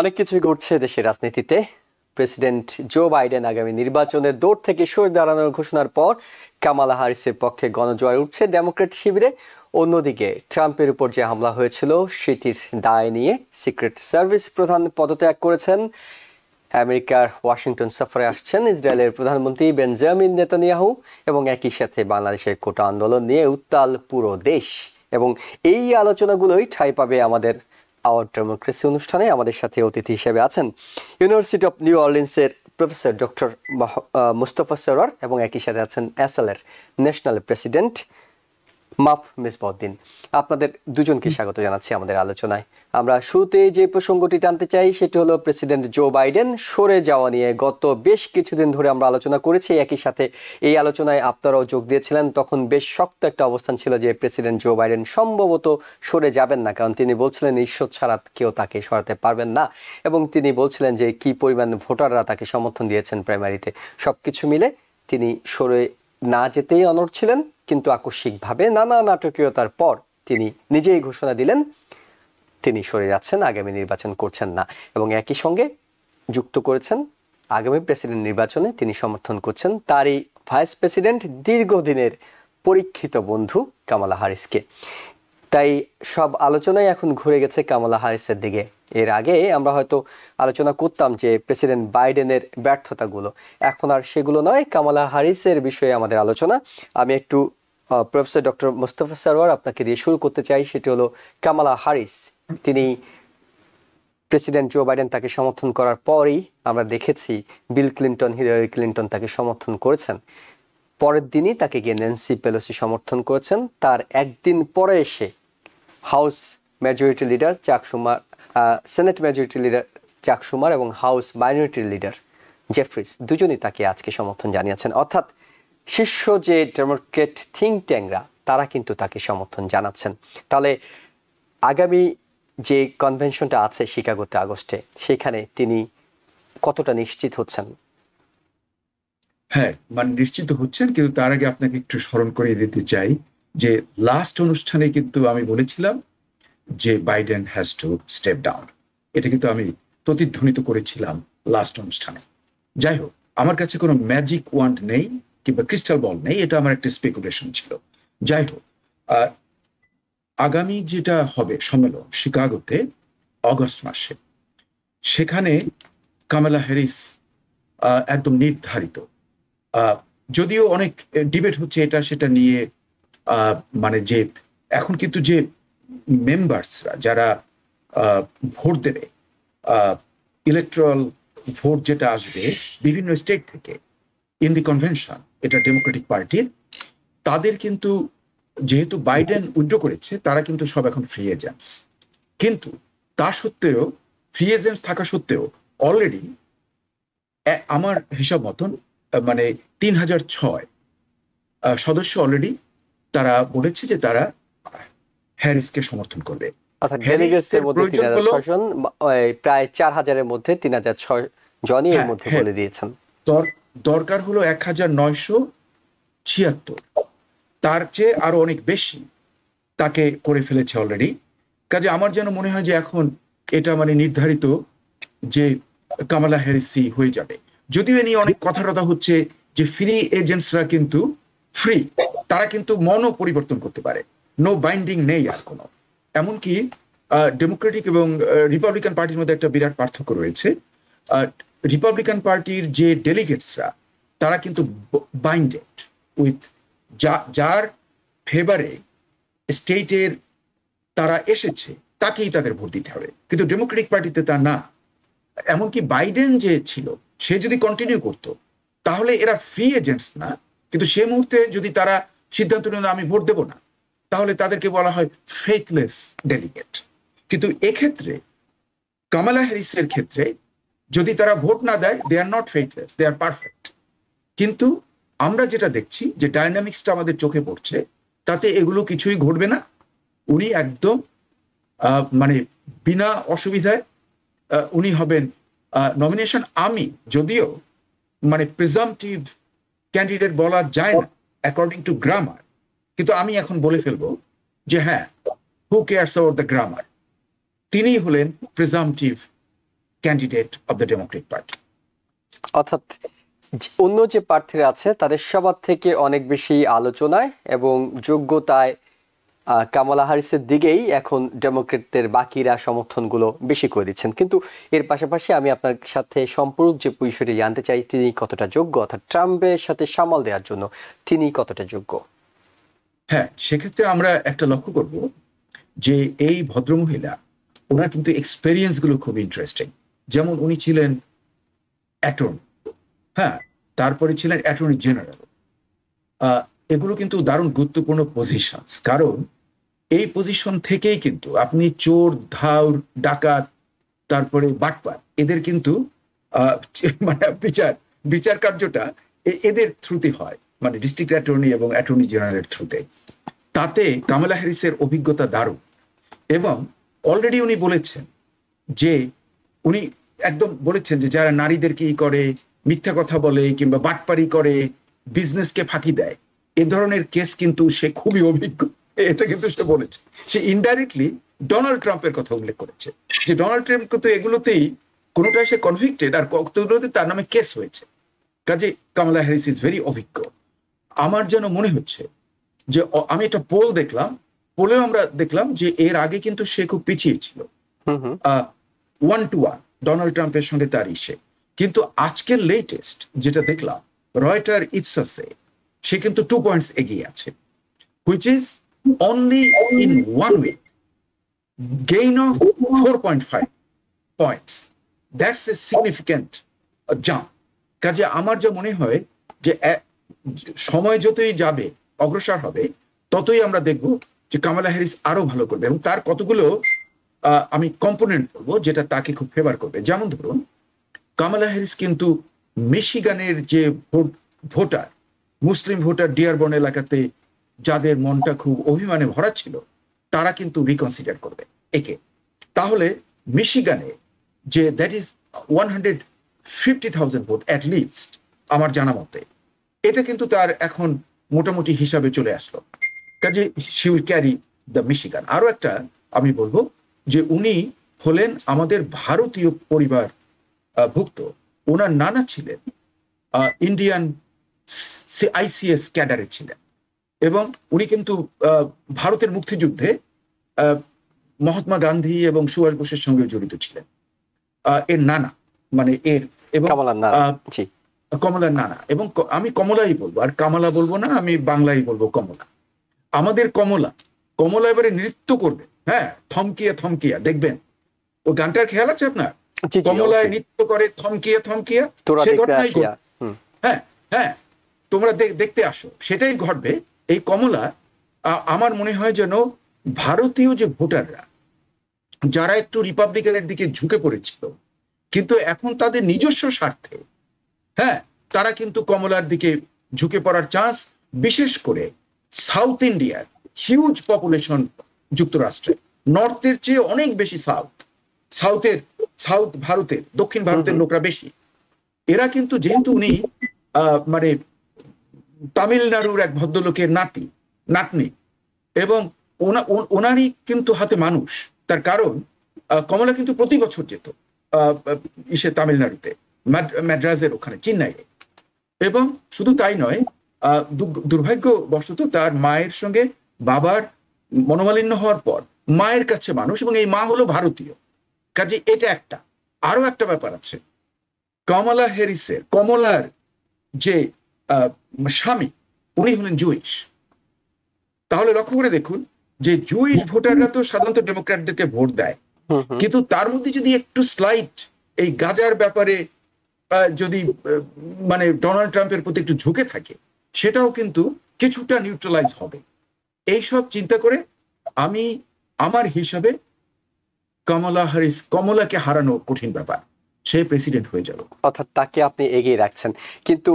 অনেক কিছুই ঘটছে দেশের রাজনীতিতে প্রেসিডেন্ট জো বাইডেন আগামী নির্বাচনের দৌড় থেকে সরে দাঁড়ানোর ঘোষণার পর কামালা হারিসের পক্ষে গণজয় উঠছে ডেমোক্রেট শিবিরে অন্যদিকে ট্রাম্পের উপর যে হামলা হয়েছিল সেটির দায় নিয়ে সিক্রেট সার্ভিস প্রধান পদত্যাগ করেছেন আমেরিকার ওয়াশিংটন সফরে আসছেন ইসরায়েলের প্রধানমন্ত্রী বেঞ্জামিন নেতানিয়াহু এবং একই সাথে বাংলাদেশের কোটা আন্দোলন নিয়ে উত্তাল পুরো দেশ এবং এই আলোচনাগুলোই ঠাঁই পাবে আমাদের আওয়ার ডেমোক্রেসি অনুষ্ঠানে আমাদের সাথে অতিথি হিসেবে আছেন ইউনিভার্সিটি অফ নিউ অর্লিন্সের প্রফেসর ডক্টর মুস্তফা সরোয়ার এবং একই সাথে আছেন এস এল এর ন্যাশনাল প্রেসিডেন্ট মাফ মিস মিসবদ্দিন আপনাদের দুজনকে স্বাগত জানাচ্ছি আমাদের আলোচনায় আমরা শুরুতে যে প্রসঙ্গটি টানতে চাই সেটি হলো প্রেসিডেন্ট জো বাইডেন সরে যাওয়া নিয়ে গত বেশ কিছুদিন ধরে আমরা আলোচনা করেছি একই সাথে এই আলোচনায় আপনারাও যোগ দিয়েছিলেন তখন বেশ শক্ত একটা অবস্থান ছিল যে প্রেসিডেন্ট জো বাইডেন সম্ভবত সরে যাবেন না কারণ তিনি বলছিলেন ঈশ্বর ছাড়া কেউ তাকে সরাতে পারবেন না এবং তিনি বলছিলেন যে কি পরিমাণ ভোটাররা তাকে সমর্থন দিয়েছেন প্রাইমারিতে সব কিছু মিলে তিনি সরে না যেতেই অনড় ছিলেন কিন্তু আকস্মিকভাবে নানা নাটকীয়তার পর তিনি নিজেই ঘোষণা দিলেন তিনি সরে যাচ্ছেন আগামী নির্বাচন করছেন না এবং একই সঙ্গে যুক্ত করেছেন আগামী প্রেসিডেন্ট নির্বাচনে তিনি সমর্থন করছেন তারই ভাইস প্রেসিডেন্ট দীর্ঘদিনের পরীক্ষিত বন্ধু কামালা হারিসকে তাই সব আলোচনাই এখন ঘুরে গেছে কামালা হারিসের দিকে এর আগে আমরা হয়তো আলোচনা করতাম যে প্রেসিডেন্ট বাইডেনের ব্যর্থতাগুলো এখন আর সেগুলো নয় কামালা হারিসের বিষয়ে আমাদের আলোচনা আমি একটু প্রফেসর ডক্টর মোস্তফা সরওয়ার আপনাকে দিয়ে শুরু করতে চাই সেটি হলো কামালা হারিস তিনি প্রেসিডেন্ট জো বাইডেন তাকে সমর্থন করার পরেই আমরা দেখেছি বিল ক্লিন্টন হিলারি ক্লিন্টন তাকে সমর্থন করেছেন পরের দিনই তাকে গিয়ে ন্যান্সি পেলোসি সমর্থন করেছেন তার একদিন পরে এসে হাউস মেজরিটি লিডার চাক সুমার সেনেট মেজরিটি লিডার চাক সুমার এবং হাউস মাইনরিটি লিডার জেফ্রিজ দুজনই তাকে আজকে সমর্থন জানিয়েছেন অর্থাৎ শীর্ষ যে ডেমোক্রেট থিঙ্ক ট্যাংরা তারা কিন্তু তাকে সমর্থন জানাচ্ছেন তাহলে আগামী যে কনভেনশনটা আছে শিকাগোতে আগস্টে সেখানে তিনি কতটা নিশ্চিত হচ্ছেন হ্যাঁ মানে নিশ্চিত হচ্ছেন কিন্তু তার আগে আপনাকে একটু স্মরণ করিয়ে দিতে চাই যে লাস্ট অনুষ্ঠানে কিন্তু আমি বলেছিলাম যে Biden has to step down এটা কিন্তু আমি প্রতিধ্বনিত করেছিলাম লাস্ট অনুষ্ঠানে যাই হোক আমার কাছে কোনো ম্যাজিক ওয়ান্ড নেই কিংবা ক্রিস্টাল বল নেই এটা আমার একটা স্পেকুলেশন ছিল যাই হোক আর আগামী যেটা হবে সম্মেলন শিকাগোতে অগস্ট মাসে সেখানে কামেলা হ্যারিস একদম নির্ধারিত যদিও অনেক ডিবেট হচ্ছে এটা সেটা নিয়ে মানে যে এখন কিন্তু যে মেম্বার্সরা যারা ভোট দেবে ইলেকট্রাল ভোট যেটা আসবে বিভিন্ন স্টেট থেকে ইন দি কনভেনশন এটা ডেমোক্রেটিক পার্টির তাদের কিন্তু যেহেতু বাইডেন উইড্র করেছে তারা কিন্তু সব এখন ফ্রি এজেন্টস কিন্তু তা সত্ত্বেও ফ্রি এজেন্টস থাকা সত্ত্বেও অলরেডি আমার হিসাব মতন মানে তিন হাজার ছয় সদস্য অলরেডি তারা বলেছে যে তারা হ্যারিসকে সমর্থন করবে আচ্ছা, প্রায় চার হাজারের মধ্যে তিন হাজার ছয় জনই এর হ্যাঁ, মধ্যে হ্যাঁ। বলে দিয়েছেন দরকার হলো এক হাজার নয়শো ছিয়াত্তর তার চেয়ে আরো অনেক বেশি তাকে করে ফেলেছে অলরেডি কাজে আমার যেন মনে হয় যে এখন এটা মানে নির্ধারিত যে কামালা হ্যারিসি হয়ে যাবে যদিও এ নিয়ে অনেক কথা টথা হচ্ছে যে ফ্রি এজেন্টসরা কিন্তু ফ্রি তারা কিন্তু মনও পরিবর্তন করতে পারে নো বাইন্ডিং নেই আর কোনো এমনকি ডেমোক্রেটিক এবং রিপাবলিকান পার্টির মধ্যে একটা বিরাট পার্থক্য রয়েছে রিপাবলিকান পার্টির যে ডেলিগেটসরা তারা কিন্তু বাইন্ডেড উইথ যার ফেভারে স্টেটের তারা এসেছে তাকেই তাদের ভোট দিতে হবে কিন্তু ডেমোক্রেটিক পার্টিতে তা না এমনকি বাইডেন যে ছিল সে যদি কন্টিনিউ করত তাহলে এরা ফ্রি এজেন্টস না কিন্তু সে মুহূর্তে যদি তারা সিদ্ধান্ত নিল আমি ভোট দেব না তাহলে তাদেরকে বলা হয় ফেথলেস ডেলিগেট কিন্তু এক্ষেত্রে কামালা হ্যারিসের ক্ষেত্রে যদি তারা ভোট না দেয় দে are not ফেথলেস they R perfect কিন্তু আমরা যেটা দেখছি যে ডায়নামিক্সটা আমাদের চোখে পড়ছে তাতে এগুলো কিছুই ঘটবে না উনি একদম মানে বিনা অসুবিধায় উনি হবেন নমিনেশন আমি যদিও মানে প্রিজামটিভ ক্যান্ডিডেট বলা যায় না অ্যাকর্ডিং টু গ্রামার কিন্তু আমি এখন বলে ফেলবো যে হ্যাঁ who cares about the grammar তিনি হলেন presumptive candidate of the Democrat party অর্থাৎ অন্য যে প্রার্থীরা আছে তাদের সবার থেকে অনেক বেশি আলোচনায় এবং যোগ্যতায় কামালা হারিসের দিকেই এখন ডেমোক্রেটদের বাকিরা সমর্থনগুলো বেশি করে দিচ্ছেন কিন্তু এর পাশাপাশি আমি আপনার সাথে সম্পূরক যে বিষয়টি জানতে চাই তিনি কতটা যোগ্য অর্থাৎ ট্রাম্পের সাথে সামাল দেওয়ার জন্য তিনি কতটা যোগ্য হ্যাঁ সেক্ষেত্রে আমরা একটা লক্ষ্য করব যে এই ভদ্রমহিলা ওনার কিন্তু এক্সপেরিয়েন্সগুলো খুব ইন্টারেস্টিং যেমন উনি ছিলেন অ্যাটর্নি হ্যাঁ তারপরে ছিলেন অ্যাটর্নি জেনারেল এগুলো কিন্তু দারুণ গুরুত্বপূর্ণ পজিশন কারণ এই পজিশন থেকেই কিন্তু আপনি চোর ধাউর ডাকাত তারপরে বাটপাট এদের কিন্তু মানে বিচার বিচার কার্যটা এদের থ্রুতে হয় মানে ডিস্ট্রিক্ট অ্যাটর্নি এবং অ্যাটর্নি জেনারেলের থ্রুতে তাতে কামালা হ্যারিসের অভিজ্ঞতা দারুণ এবং অলরেডি উনি বলেছেন যে উনি একদম বলেছেন যে যারা নারীদেরকে ই করে মিথ্যা কথা বলে কিংবা বাটপারি করে বিজনেসকে ফাঁকি দেয় এ ধরনের কেস কিন্তু সে খুবই অভিজ্ঞ এটা কিন্তু সে বলেছে সে ইনডাইরেক্টলি ডোনাল্ড ট্রাম্পের কথা উল্লেখ করেছে যে ডোনাল্ড ট্রাম্প কিন্তু এগুলোতেই কোনোটা সে কনভিক্টেড আর কতগুলোতে তার নামে কেস হয়েছে কাজে কামলা হ্যারিস ইজ ভেরি অভিজ্ঞ আমার যেন মনে হচ্ছে যে আমি একটা পোল দেখলাম পোলেও আমরা দেখলাম যে এর আগে কিন্তু সে খুব পিছিয়ে ছিল ওয়ান টু ওয়ান ডোনাল্ড ট্রাম্পের সঙ্গে তার ইসে কিন্তু আজকের লেটেস্ট যেটা দেখলাম রয়টার ইপসাসে সে কিন্তু টু পয়েন্টস এগিয়ে আছে which is only in one week gain of four point five points that's a significant jump কাজে আমার যা মনে হয় যে সময় যতই যাবে অগ্রসর হবে ততই আমরা দেখব যে কামালা হ্যারিস আরো ভালো করবে এবং তার কতগুলো আমি কম্পোনেন্ট বলবো যেটা তাকে খুব ফেভার করবে যেমন ধরুন কামালা হ্যারিস কিন্তু মিশিগানের যে vote voter Muslim voter Dearborn এলাকাতে যাদের মনটা খুব অভিমানে ভরা ছিল তারা কিন্তু রিকনসিডার করবে একে তাহলে মিশিগানে যে that is one hundred fifty thousand vote list আমার জানা মতে এটা কিন্তু তার এখন মোটামুটি হিসাবে চলে আসলো কাজে শিউল ক্যারি দ্য মিশিগান আরো একটা আমি বলবো যে উনি হলেন আমাদের ভারতীয় পরিবার ভুক্ত ওনার নানা ছিলেন ইন্ডিয়ান আইসিএস ক্যাডারে ছিলেন এবং উনি কিন্তু ভারতের মুক্তিযুদ্ধে মহাত্মা গান্ধী এবং সুভাষ বোসের সঙ্গে জড়িত ছিলেন এর নানা মানে এর এবং কমলার নানা এবং আমি কমলাই বলবো আর কামলা বলবো না আমি বাংলাই বলবো কমলা আমাদের কমলা কমলা এবারে নৃত্য করবে হ্যাঁ থমকিয়া থমকিয়া দেখবেন ও গানটার খেয়াল আছে আপনার কমলায় নৃত্য করে থমকিয়া থমকিয়া সে ঘটনাই হ্যাঁ হ্যাঁ তোমরা দেখতে আসো সেটাই ঘটবে এই কমলা আমার মনে হয় যেন ভারতীয় যে ভোটাররা যারা একটু রিপাবলিকানের দিকে ঝুঁকে পড়েছিল কিন্তু এখন তাদের নিজস্ব স্বার্থে হ্যাঁ তারা কিন্তু কমলার দিকে ঝুঁকে পড়ার চান্স বিশেষ করে সাউথ ইন্ডিয়ার হিউজ পপুলেশন যুক্তরাষ্ট্রে নর্থের চেয়ে অনেক বেশি সাউথ সাউথের সাউথ ভারতের দক্ষিণ ভারতের লোকরা বেশি এরা কিন্তু যেহেতু উনি মানে তামিলনাড়ুর এক ভদ্রলোকের নাতি নাতনি এবং ওনারই কিন্তু হাতে মানুষ তার কারণ কমলা কিন্তু প্রতি বছর যেত ইসে তামিলনাড়ুতে ম্যাড্রাসের ওখানে চেন্নাইয়ে এবং শুধু তাই নয় দুর্ভাগ্যবশত তার মায়ের সঙ্গে বাবার মনোমালিন্য হওয়ার পর মায়ের কাছে মানুষ এবং এই মা হলো ভারতীয় কাজে এটা একটা আরো একটা ব্যাপার আছে কমলা হেরিসের কমলার যে স্বামী উনি হলেন জুইশ তাহলে লক্ষ্য করে দেখুন যে জুইশ ভোটাররা তো সাধারণত ডেমোক্র্যাটদেরকে ভোট দেয় কিন্তু তার মধ্যে যদি একটু স্লাইট এই গাজার ব্যাপারে যদি মানে ডোনাল্ড ট্রাম্পের প্রতি একটু ঝুঁকে থাকে সেটাও কিন্তু কিছুটা নিউট্রালাইজ হবে এই সব চিন্তা করে আমি আমার হিসাবে কমলা হারিস কমলাকে হারানো কঠিন ব্যাপার সে প্রেসিডেন্ট হয়ে যাবে অর্থাৎ তাকে আপনি এগিয়ে রাখছেন কিন্তু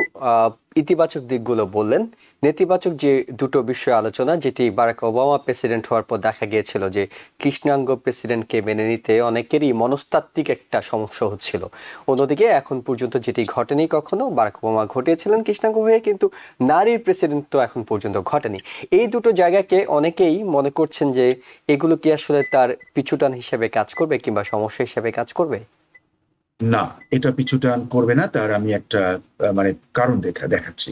ইতিবাচক দিকগুলো বললেন নেতিবাচক যে দুটো বিষয় আলোচনা যেটি বারাক ওবামা প্রেসিডেন্ট হওয়ার পর দেখা গিয়েছিল যে কৃষ্ণাঙ্গ প্রেসিডেন্টকে মেনে নিতে অনেকেরই মনস্তাত্ত্বিক একটা সমস্যা হচ্ছিল অন্যদিকে এখন পর্যন্ত যেটি ঘটেনি কখনো বারাক ওবামা ঘটিয়েছিলেন কৃষ্ণাঙ্গ হয়ে কিন্তু নারীর প্রেসিডেন্ট তো এখন পর্যন্ত ঘটেনি এই দুটো জায়গাকে অনেকেই মনে করছেন যে এগুলো কি আসলে তার পিছুটান হিসেবে কাজ করবে কিংবা সমস্যা হিসেবে কাজ করবে না এটা পিছুটান করবে না তার আমি একটা মানে কারণ দেখা দেখাচ্ছি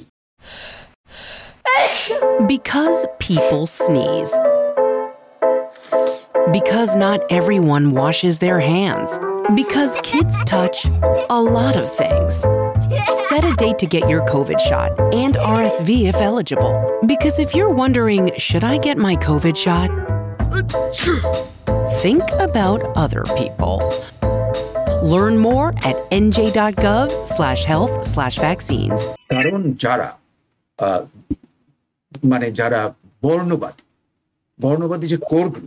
Because people sneeze. Because not everyone washes their hands. Because kids touch a lot of things. Set a date to get your COVID shot and RSV if eligible. Because if you're wondering, should I get my COVID shot? Think about other people. Learn more at nj.gov slash health slash vaccines. Jara, uh, মানে যারা বর্ণবাদী বর্ণবাদী যে কর্মী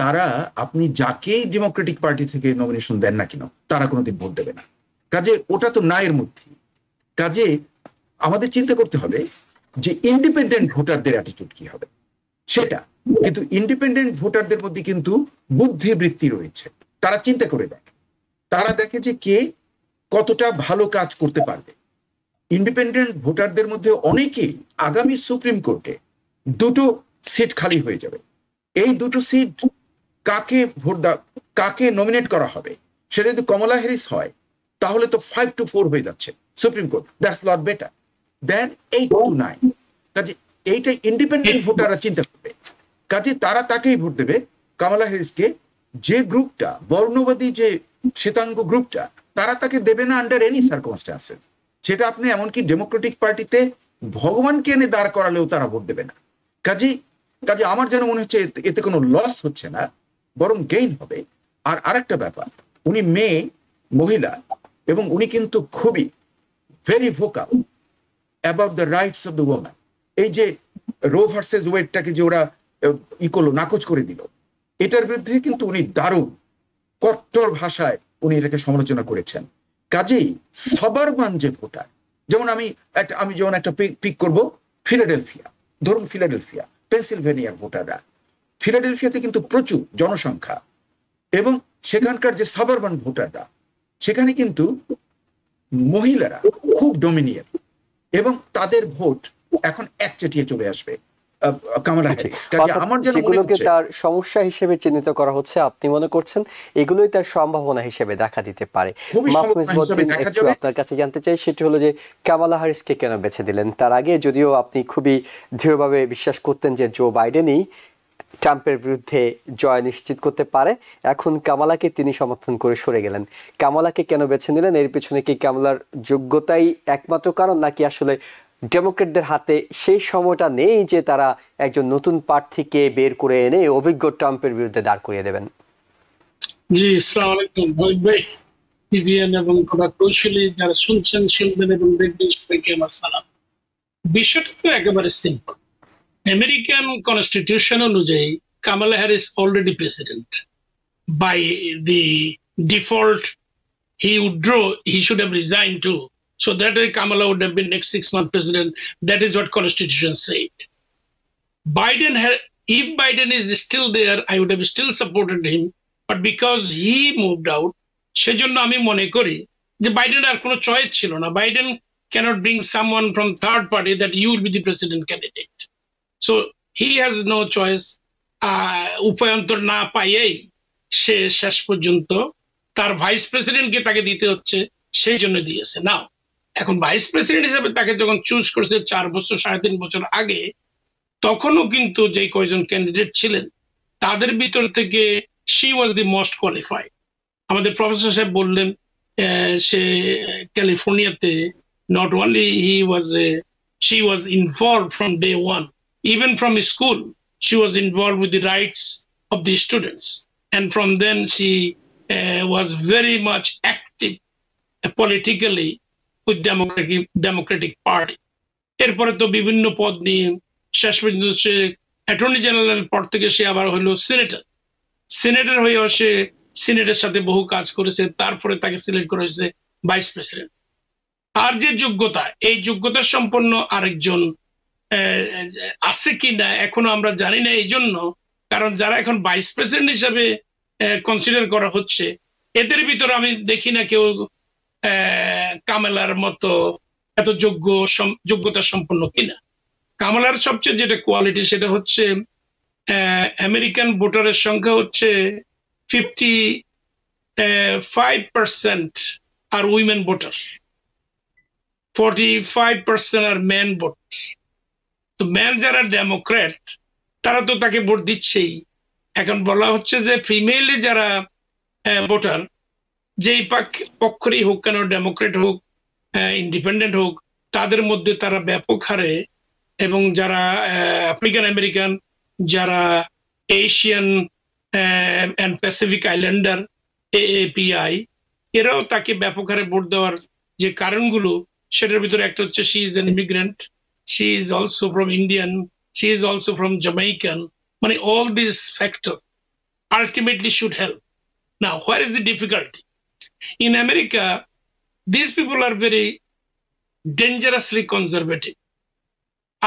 তারা আপনি যাকে Democratic party থেকে nomination দেন না কেন তারা কোনোদিন ভোট দেবে না কাজে ওটা তো নায়ের মধ্যে কাজে আমাদের চিন্তা করতে হবে যে ইন্ডিপেন্ডেন্ট ভোটারদের অ্যাটিচিউড কি হবে সেটা কিন্তু ইন্ডিপেন্ডেন্ট ভোটারদের মধ্যে কিন্তু বুদ্ধিবৃত্তি রয়েছে তারা চিন্তা করে দেখে তারা দেখে যে কে কতটা ভালো কাজ করতে পারবে ইন্ডিপেন্ডেন্ট ভোটারদের মধ্যে অনেকেই আগামী সুপ্রিম কোর্টে দুটো সিট খালি হয়ে যাবে এই দুটো সিট কাকে ভোট কাকে নমিনেট করা হবে সেটা যদি কমলা হ্যারিস হয় তাহলে তো ফাইভ টু ফোর হয়ে যাচ্ছে Supreme Court that's lot better than eight to nine কাজে এইটা ইন্ডিপেন্ডেন্ট ভোটাররা চিন্তা করবে কাজে তারা তাকেই ভোট দেবে কামালা হ্যারিসকে যে গ্রুপটা বর্ণবাদী যে শ্বেতাঙ্গ গ্রুপটা তারা তাকে দেবে না আন্ডার এনি সার্কমস্টান্সেস সেটা আপনি এমনকি ডেমোক্রেটিক পার্টিতে ভগবানকে এনে দাঁড় করালেও তারা ভোট দেবে না কাজী কাজে আমার যেন মনে হচ্ছে এতে কোনো লস হচ্ছে না বরং গেইন হবে আর আরেকটা ব্যাপার উনি মেয়ে মহিলা এবং উনি কিন্তু খুবই very vocal about the rights of the woman এই যে রো ভার্সেস ওয়েটটাকে যে ওরা ই করলো নাকচ করে দিল এটার বিরুদ্ধে কিন্তু উনি দারুণ কট্টর ভাষায় উনি এটাকে সমালোচনা করেছেন কাজেই সাবারবান যে ভোটার যেমন আমি একটা আমি যেমন একটা পিক করব ফিলাডেলফিয়া ধরুন ফিলাডেলফিয়া পেন্সিলভেনিয়ার ভোটাররা ফিলাডেলফিয়াতে কিন্তু প্রচুর জনসংখ্যা এবং সেখানকার যে সাবারবান ভোটাররা সেখানে কিন্তু মহিলারা খুব ডমিনিয়ার এবং তাদের ভোট এখন একচেটিয়ে চলে আসবে আচ্ছা, তার সমস্যা হিসেবে চিহ্নিত করা হচ্ছে আপনি মনে করছেন এগুলোই তার সম্ভাবনা হিসেবে দেখা দিতে পারে আপনার কাছে জানতে চাই সেটি হলো যে কামালা হারিসকে কেন বেছে দিলেন তার আগে যদিও আপনি খুবই দৃঢ়ভাবে বিশ্বাস করতেন যে জো বাইডেনই ট্রাম্পের বিরুদ্ধে জয় নিশ্চিত করতে পারে এখন কামালাকে তিনি সমর্থন করে সরে গেলেন কামালাকে কেন বেছে নিলেন এর পেছনে কি কামালার যোগ্যতাই একমাত্র কারণ নাকি আসলে ডেমোক্রেটদের হাতে সেই সময়টা নেই যে তারা একজন নতুন প্রার্থীকে বের করে এনে অভিজ্ঞ ট্রাম্পের বিরুদ্ধে দাঁড় করিয়ে দেবেন জি ইসলাম আলাইকুম ভয় এবং খোদা কৌশলী যারা শুনছেন শুনবেন এবং দেখবেন সবাইকে আমার সালাম বিষয়টা তো একেবারে সিম্পল আমেরিকান কনস্টিটিউশন অনুযায়ী Kamala Harris already president by the default he Woodrow he should have resign to So that way Kamala would have been next six month president. That is what constitution said. Biden had, if Biden is still there, I would have still supported him. But because he moved out, সেজন্য আমি মনে করি যে Biden আর কোনো choice ছিল না Biden cannot bring someone from third party that you will be the president candidate. So he has no choice. উপায়ন্তর না পাইয়েই সে শেষ পর্যন্ত তার ভাইস প্রেসিডেন্টকে তাকে দিতে হচ্ছে সেই জন্য দিয়েছে নাও এখন ভাইস প্রেসিডেন্ট হিসেবে তাকে যখন চুজ করছে চার বছর সাড়ে তিন বছর আগে তখনও কিন্তু যে কয়জন ক্যান্ডিডেট ছিলেন তাদের ভিতর থেকে she was the most qualified আমাদের প্রফেসর সাহেব বললেন সে ক্যালিফোর্নিয়াতে not only he was a she was involve from day one even from school she was involve with the rights of the students and from then she was very much active politically ওই democratic democratic party এরপরে তো বিভিন্ন পদ নিয়ে শেষ পর্যন্ত সে attorney জেনারেলের পর থেকে সে আবার হলো সিনেটর সিনেটর হয়েও সে সিনেটের সাথে বহু কাজ করেছে তারপরে তাকে সিলেক্ট করা হয়েছে ভাইস প্রেসিডেন্ট আর যে যোগ্যতা এই যোগ্যতা সম্পন্ন আরেকজন আছে কি না এখনো আমরা জানি না এই জন্য কারণ যারা এখন ভাইস প্রেসিডেন্ট হিসাবে কনসিডার করা হচ্ছে এদের ভিতরে আমি দেখি না কেউ কামেলার মতো এত যোগ্য যোগ্যতা সম্পন্ন কিনা কামালার সবচেয়ে যেটা কোয়ালিটি সেটা হচ্ছে আমেরিকান ভোটারের সংখ্যা হচ্ছে ফিফটি ফাইভ পার্সেন্ট আর women voter forty five percent আর ম্যান ভোট তো ম্যান যারা ডেমোক্র্যাট তারা তো তাকে ভোট দিচ্ছেই এখন বলা হচ্ছে যে ফিমেলে যারা ভোটার যেই পক্ষরই হোক কেন ডেমোক্রেট হোক হ্যাঁ, ইন্ডিপেন্ডেন্ট হোক তাদের মধ্যে তারা ব্যাপক হারে এবং যারা আফ্রিকান আমেরিকান যারা Asian and Pacific Islander API এরাও তাকে ব্যাপক হারে ভোট দেওয়ার যে কারণগুলো সেটার ভিতরে একটা হচ্ছে she is an immigrant she is also from Indian she is also from Jamaican মানে all this factor ultimately should help না where is the difficulty In America, these people are very dangerously conservative.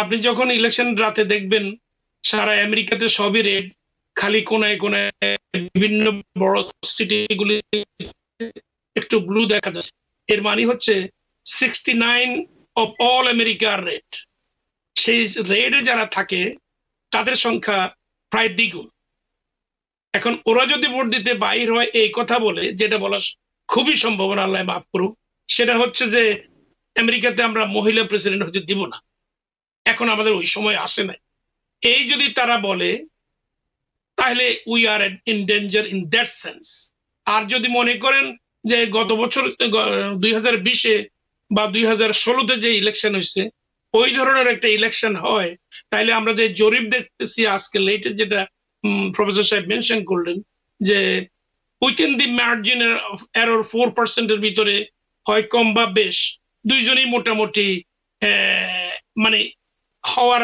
আপনি যখন election রাতে দেখবেন সারা আমেরিকাতে সবই red খালি কোনায় কোনায় বিভিন্ন বড় সিটিগুলি একটু ব্লু দেখা যাচ্ছে এর মানে হচ্ছে sixty nine of all America আর রেড সেই রেডে যারা থাকে তাদের সংখ্যা প্রায় দ্বিগুণ এখন ওরা যদি ভোট দিতে বাইর হয় এই কথা বলে যেটা বলা খুবই সম্ভাবনা আল্লাহ মাফ করুক সেটা হচ্ছে যে আমেরিকাতে আমরা মহিলা প্রেসিডেন্ট হতে দিব না এখন আমাদের ওই সময় আসে নাই এই যদি তারা বলে তাহলে we are in danger in that sense আর যদি মনে করেন যে গত বছর দুই হাজার বিশে বা দুই হাজার ষোলোতে যে ইলেকশন হয়েছে ওই ধরনের একটা ইলেকশন হয় তাহলে আমরা যে জরিপ দেখতেছি আজকে লেটে যেটা প্রফেসর সাহেব মেনশন করলেন যে within the margin of error four পার্সেন্টের ভিতরে হয় কম বা বেশ দুইজনেই মোটামুটি মানে হওয়ার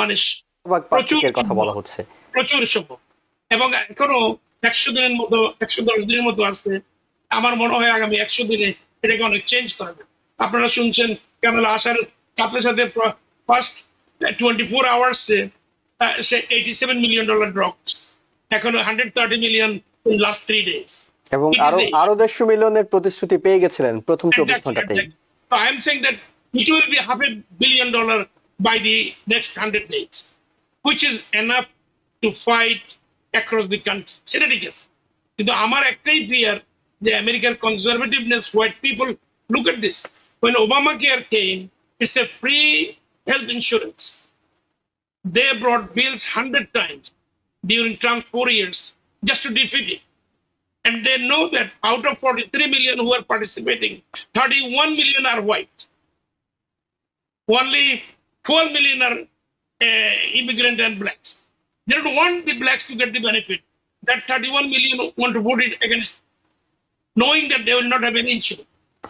মানে প্রচুর কথা বলা হচ্ছে প্রচুর সম্ভব এবং এখনো একশো দিনের মতো একশো দশ দিনের মতো আসছে আমার মনে হয় আগামী একশো দিনে এটাকে অনেক চেঞ্জ করবে আপনারা শুনছেন কেননা আসার সাথে সাথে ফার্স্ট টোয়েন্টি ফোর আওয়ার্সে সে eighty seven million dollar drop এখনো hundred thirty million in last three days. এবং আরো আরো দেড়শো মিলিয়নের প্রতিশ্রুতি পেয়ে গেছিলেন প্রথম চব্বিশ ঘন্টাতেই So I am saying that it will be half a billion dollar by the next hundred days, which is enough to fight across the country. সেটা ঠিক আছে কিন্তু আমার একটাই ফিয়ার যে আমেরিকার কনজারভেটিভনেস white people look at this when Obamacare came, it's a free health insurance. They brought bills 100 times during Trump's four years just to defeat it. And they know that out of 43 million who are participating, 31 million are white. Only 12 million are uh, immigrant and blacks. They don't want the blacks to get the benefit. That 31 million want to vote it against, knowing that they will not have any issue.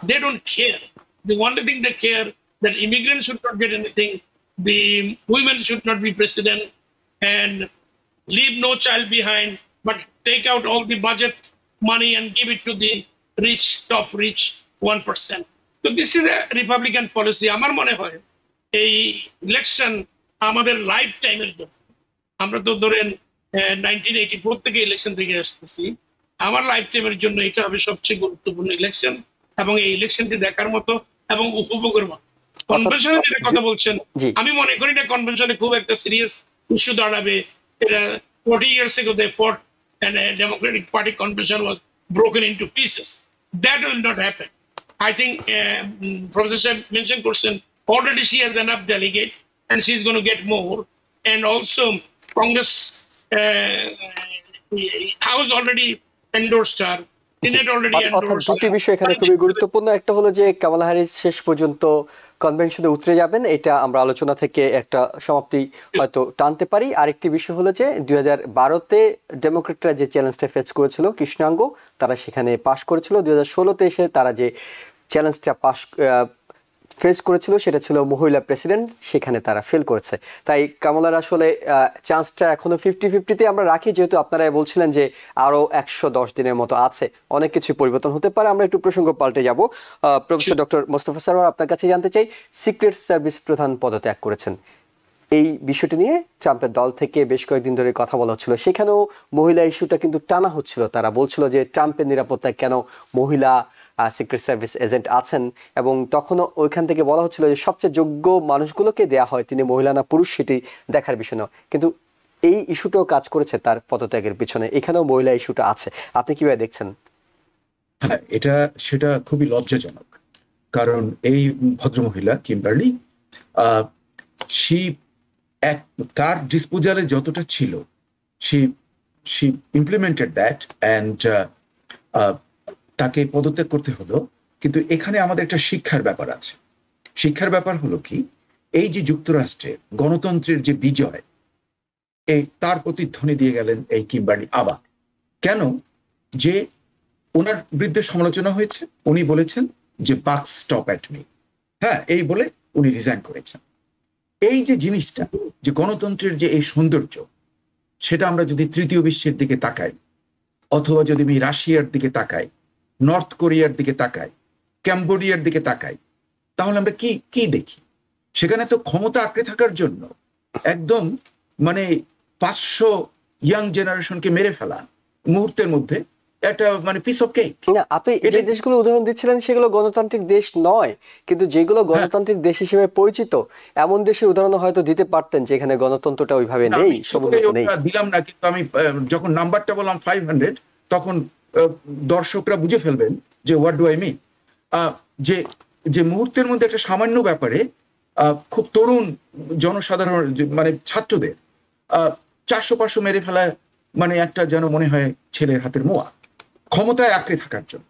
They don't care. The only thing they care that immigrants should not get anything, the women should not be president, and leave no child behind but take out all the budget money and give it to the rich, top rich 1%. তো this is a Republican policy. Amar mone hoy, এই election আমাদের life টাইমের জন্য আমরা তো ধরেন nineteen থেকে election থেকে আসতেছি আমার লাইফ টাইমের জন্য এটা হবে সবচেয়ে গুরুত্বপূর্ণ ইলেকশন এবং এই ইলেকশনটি দেখার মতো এবং উপভোগের মতো কনভেনশনে যেটা কথা বলছেন আমি মনে করি না কনভেনশনে খুব একটা সিরিয়াস ইস্যু দাঁড়াবে এটা ফর্টি ইয়ার্স এগো দে ফট and the Democratic Party convention was broken into pieces. That will not happen. I think uh, Professor mentioned question already she has enough delegate and she's going to get more. And also Congress uh, House already endorsed her. Senate already endorsed her. দুটি বিষয় এখানে খুবই গুরুত্বপূর্ণ একটা হলো যে কামাল হারিস শেষ পর্যন্ত কনভেনশনে উতরে যাবেন এটা আমরা আলোচনা থেকে একটা সমাপ্তি হয়তো টানতে পারি আরেকটি বিষয় হলো যে দুই হাজার বারোতে ডেমোক্রেটরা যে চ্যালেঞ্জটা ফেস করেছিল কৃষ্ণাঙ্গ তারা সেখানে পাশ করেছিল দুই হাজার ষোলোতে এসে তারা যে চ্যালেঞ্জটা পাশ ফেস করেছিল সেটা ছিল মহিলা প্রেসিডেন্ট সেখানে তারা ফেল করেছে তাই কামলার আসলে চান্সটা এখনো ফিফটি ফিফটিতে আমরা রাখি যেহেতু আপনারা বলছিলেন যে আরও একশো দশ দিনের মতো আছে অনেক কিছু পরিবর্তন হতে পারে আমরা একটু প্রসঙ্গ পাল্টে যাব প্রফেসর ডক্টর মোস্তফা সারোয়ার আপনার কাছে জানতে চাই সিক্রেট সার্ভিস প্রধান পদত্যাগ করেছেন এই বিষয়টি নিয়ে ট্রাম্পের দল থেকে বেশ কয়েকদিন ধরে কথা বলা হচ্ছিল সেখানেও মহিলা ইস্যুটা কিন্তু টানা হচ্ছিল তারা বলছিল যে ট্রাম্পের নিরাপত্তায় কেন মহিলা সিক্রেট সার্ভিস এজেন্ট আছেন এবং তখনও ওইখান থেকে বলা হচ্ছিল যে সবচেয়ে যোগ্য মানুষগুলোকে দেয়া হয় তিনি মহিলা না পুরুষ সেটি দেখার বিষয় কিন্তু এই ইস্যুটাও কাজ করেছে তার পদত্যাগের পিছনে এখানেও মহিলা ইস্যুটা আছে আপনি কিভাবে দেখছেন হ্যাঁ এটা সেটা খুবই লজ্জাজনক কারণ এই ভদ্রমহিলা কিম্বার্লি শি এক তার ডিসপোজালে যতটা ছিল সে সে ইমপ্লিমেন্টেড দ্যাট অ্যান্ড তাকে পদত্যাগ করতে হলো কিন্তু এখানে আমাদের একটা শিক্ষার ব্যাপার আছে শিক্ষার ব্যাপার হলো কি এই যে যুক্তরাষ্ট্রের গণতন্ত্রের যে বিজয় এই তার প্রতিধ্বনি দিয়ে গেলেন এই কিম্বারি আবার কেন যে ওনার বিরুদ্ধে সমালোচনা হয়েছে উনি বলেছেন যে বাক স্টপ অ্যাট মি হ্যাঁ এই বলে উনি রিজাইন করেছেন এই যে জিনিসটা যে গণতন্ত্রের যে এই সৌন্দর্য সেটা আমরা যদি তৃতীয় বিশ্বের দিকে তাকাই অথবা যদি আমি রাশিয়ার দিকে তাকাই নর্থ কোরিয়ার দিকে তাকাই ক্যাম্বোডিয়ার দিকে তাকাই তাহলে আমরা কি কি দেখি সেখানে তো ক্ষমতা আঁকড়ে থাকার জন্য একদম মানে পাঁচশো ইয়াং জেনারেশনকে মেরে ফেলা মুহূর্তের মধ্যে একটা মানে পিস অফ কেক না আপনি যে দেশগুলো উদাহরণ দিচ্ছিলেন সেগুলো গণতান্ত্রিক দেশ নয় কিন্তু যেগুলো হ্যাঁ। গণতান্ত্রিক দেশ হিসেবে পরিচিত এমন দেশের উদাহরণ হয়তো দিতে পারতেন যেখানে গণতন্ত্রটা ওইভাবে নেই দিলাম না কিন্তু আমি যখন নাম্বারটা বললাম ফাইভ হান্ড্রেড তখন দর্শকরা বুঝে ফেলবেন যে হোয়াট ডু আই মিন যে যে মুহূর্তের মধ্যে একটা সামান্য ব্যাপারে খুব তরুণ জনসাধারণ মানে ছাত্রদের চারশো পাঁচশো মেরে ফেলা মানে একটা যেন মনে হয় ছেলের হাতের মোয়া ক্ষমতায় আঁকড়ে থাকার জন্য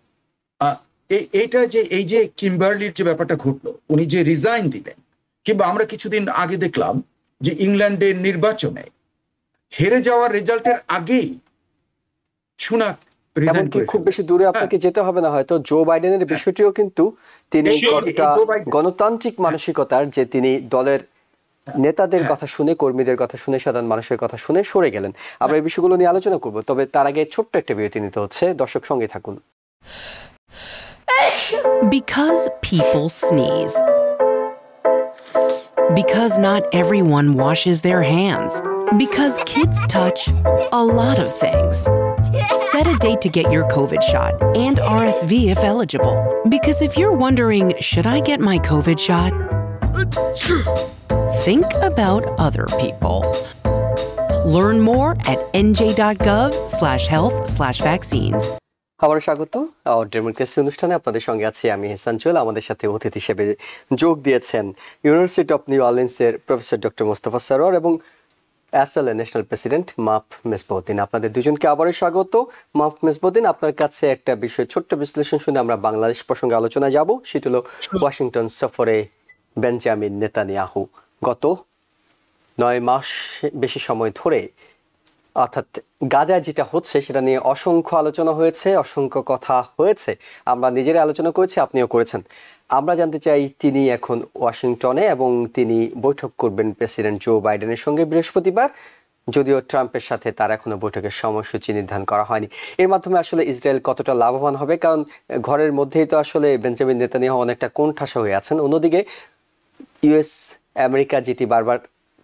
এইটা যে এই যে কিম্বার্লির যে ব্যাপারটা ঘটলো উনি যে রিজাইন দিলেন কিংবা আমরা কিছুদিন আগে দেখলাম যে ইংল্যান্ডের নির্বাচনে হেরে যাওয়ার রেজাল্টের আগেই সুনাক এমনকি খুব বেশি দূরে হ্যাঁ। আপনাকে যেতে হবে না হয়তো জো বাইডেনের হ্যাঁ। বিষয়টিও কিন্তু তিনি গণতান্ত্রিক হ্যাঁ। মানসিকতার যে তিনি দলের নেতাদের কথা শুনে কর্মীদের কথা শুনে সাধারণ মানুষের কথা শুনে সরে গেলেন আমরা এই বিষয়গুলো নিয়ে আলোচনা করব তবে তার আগে ছোট্ট একটা বিরতি নিতে হচ্ছে দর্শক সঙ্গে থাকুন Because people sneeze. Because not everyone washes their hands. Because kids touch a lot of things. Set a date to get your COVID shot and RSV if eligible. Because if you're wondering, should I get my COVID shot? think about other people. Learn more at nj.gov slash health slash vaccines. আবার স্বাগত democracy অনুষ্ঠানে আপনাদের সঙ্গে আছি আমি হেসান চোল আমাদের সাথে অতিথি হিসেবে যোগ দিয়েছেন ইউনিভার্সিটি অফ নিউ অর্লিন্সের প্রফেসর ডক্টর মোস্তফা সরোয়ার এবং অ্যাসেলের ন্যাশনাল প্রেসিডেন্ট মাফ মেসবাউদ্দিন আপনাদের দুজনকে আবারও স্বাগত মাফ মেসবাউদ্দিন আপনার কাছে একটা বিষয় ছোট্ট বিশ্লেষণ শুনে আমরা বাংলাদেশ প্রসঙ্গে আলোচনা যাব সেটি হলো ওয়াশিংটন সফরে বেঞ্জামিন নেতানিয়াহু গত নয় মাস বেশি সময় ধরে অর্থাৎ গাজায় যেটা হচ্ছে সেটা নিয়ে অসংখ্য আলোচনা হয়েছে অসংখ্য কথা হয়েছে আমরা নিজেরা আলোচনা করেছি আপনিও করেছেন আমরা জানতে চাই তিনি এখন ওয়াশিংটনে এবং তিনি বৈঠক করবেন প্রেসিডেন্ট জো বাইডেনের সঙ্গে বৃহস্পতিবার যদিও ট্রাম্পের সাথে তার এখনও বৈঠকের সময়সূচি নির্ধারণ করা হয়নি এর মাধ্যমে আসলে ইসরায়েল কতটা লাভবান হবে কারণ ঘরের মধ্যেই তো আসলে বেঞ্জামিন নেতানিয়াহু অনেকটা কোণঠাসা হয়ে আছেন অন্যদিকে ইউএস আমেরিকা যেটি বারবার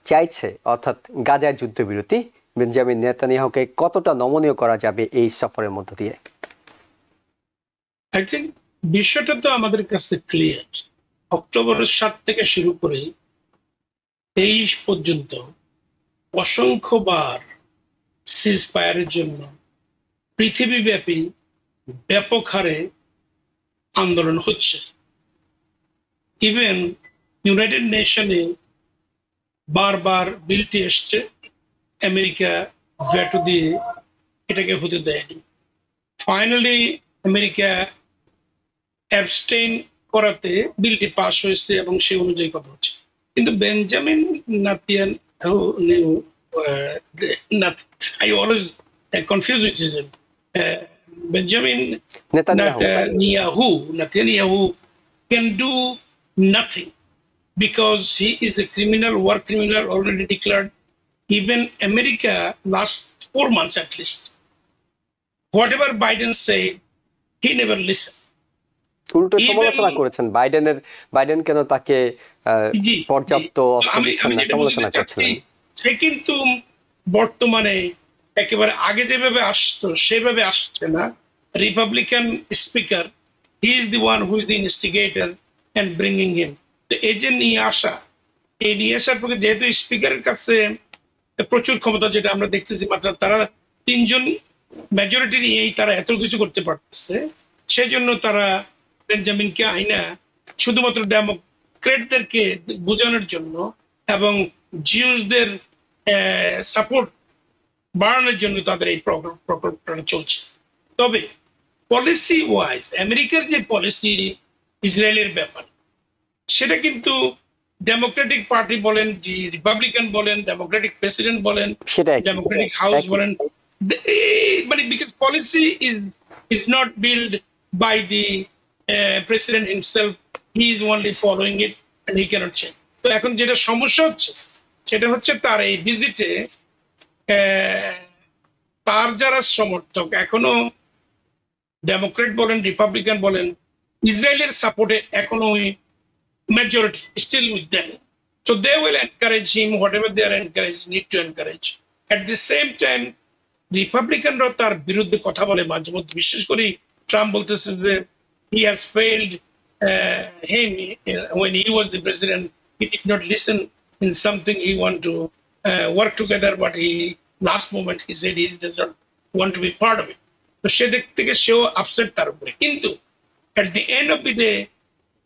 চাইছে অর্থাৎ গাজায় যুদ্ধবিরতি বেঞ্জামিন নেতানিয়াহুকে কতটা নমনীয় করা যাবে এই সফরের মধ্য দিয়ে বিষয়টা তো আমাদের কাছে ক্লিয়ার অক্টোবরের সাত থেকে শুরু করে তেইশ পর্যন্ত অসংখ্যবার সিজ ফায়ারের জন্য পৃথিবীব্যাপী ব্যাপক হারে আন্দোলন হচ্ছে ইভেন ইউনাইটেড নেশনে বারবার বিলটি এসছে আমেরিকা ভ্যাটো দিয়ে এটাকে হতে দেয়নি ফাইনালি আমেরিকা অ্যাবস্টেইন করাতে বিলটি পাশ হয়েছে এবং সে অনুযায়ী কথা হচ্ছে কিন্তু Benjamin Netanyahu I always confuse with Benjamin Netanyahu, Netanyahu can do nothing because he is a criminal, war criminal already declared. Even America last four months at least. Whatever Biden say, he never listened. উল্টো সমালোচনা করেছেন বাইডেনের Biden কেন তাকে পর্যাপ্ত সমালোচনা করছেন সে কিন্তু বর্তমানে একেবারে আগে যেভাবে আসতো সেভাবে আসছে না Republican speaker he is the one who is the instigator and bringing him এই যে নিয়ে আসা এই নিয়ে আসার পরে যেহেতু স্পিকারের কাছে প্রচুর ক্ষমতা যেটা আমরা দেখতেছি মাত্র তারা তিনজন মেজরিটি নিয়েই তারা এত কিছু করতে পারতেছে সেজন্য তারা বেঞ্জামিনকে আইনা শুধুমাত্র ডেমোক্রেটদেরকে বোঝানোর জন্য এবং জিউসদের সাপোর্ট বাড়ানোর জন্য তাদের এই প্রকল্পটা চলছে তবে পলিসি ওয়াইজ আমেরিকার যে পলিসি ইসরায়েলের ব্যাপার সেটা কিন্তু ডেমোক্রেটিক পার্টি বলেন রিপাবলিকান বলেন ডেমোক্রেটিক প্রেসিডেন্ট বলেন ডেমোক্রেটিক হাউস বলেন মানে because policy is is not build by the president himself he is only following it and he can't change তো এখন যেটা সমস্যা হচ্ছে সেটা হচ্ছে তার এই ভিজিটে তার যারা সমর্থক এখনো ডেমোক্রেট বলেন রিপাবলিকান বলেন ইসরায়েলের সাপোর্টে এখনো majority still with them. So they will encourage him, whatever they are encouraged, need to encourage. At the same time, Republican Rotar বিরুদ্ধে the বলে মাঝে মধ্যে বিশেষ করে Trump the he has failed uh, him uh, when he was the president he did not listen in something he want to uh, work together but he last moment he said he does not want to be part of it she সে দিক থেকে সেও upset তার উপরে কিন্তু at the end of the day